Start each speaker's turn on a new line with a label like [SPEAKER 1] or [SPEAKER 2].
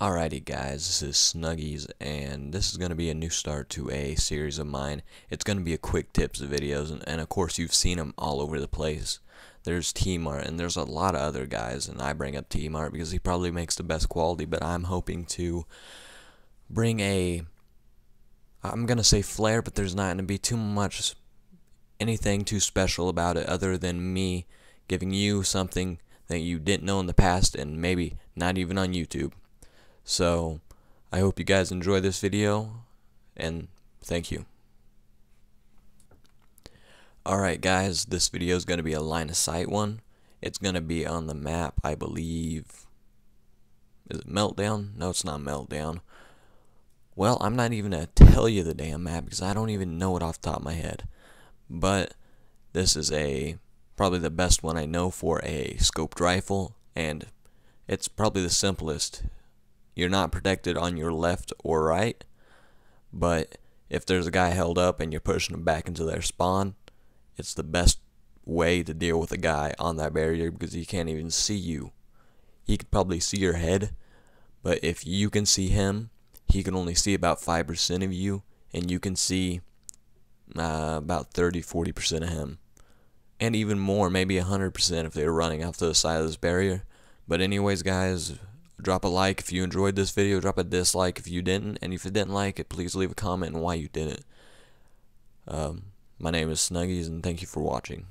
[SPEAKER 1] Alrighty guys, this is Snuggies, and this is going to be a new start to a series of mine. It's going to be a quick tips videos, and, and, of course you've seen them all over the place. There's T-Mart, and there's a lot of other guys, and I bring up T-Mart because he probably makes the best quality, but I'm hoping to bring a, I'm going to say flair, but there's not going to be too much, anything too special about it other than me giving you something that you didn't know in the past and maybe not even on YouTube. So I hope you guys enjoy this video and thank you. Alright guys, this video is going to be a line of sight one. It's going to be on the map, I believe. Is it Meltdown? No, it's not Meltdown. Well, I'm not even going to tell you the damn map because I don't even know it off the top of my head. But this is a probably the best one I know for a scoped rifle and it's probably the simplest you're not protected on your left or right, but if there's a guy held up and you're pushing them back into their spawn, it's the best way to deal with a guy on that barrier because he can't even see you. He could probably see your head, but if you can see him, he can only see about 5% of you, and you can see uh, about 30 40% of him. And even more, maybe 100% if they're running off to the side of this barrier. But, anyways, guys, Drop a like if you enjoyed this video, drop a dislike if you didn't, and if you didn't like it, please leave a comment on why you didn't. Um, my name is Snuggies, and thank you for watching.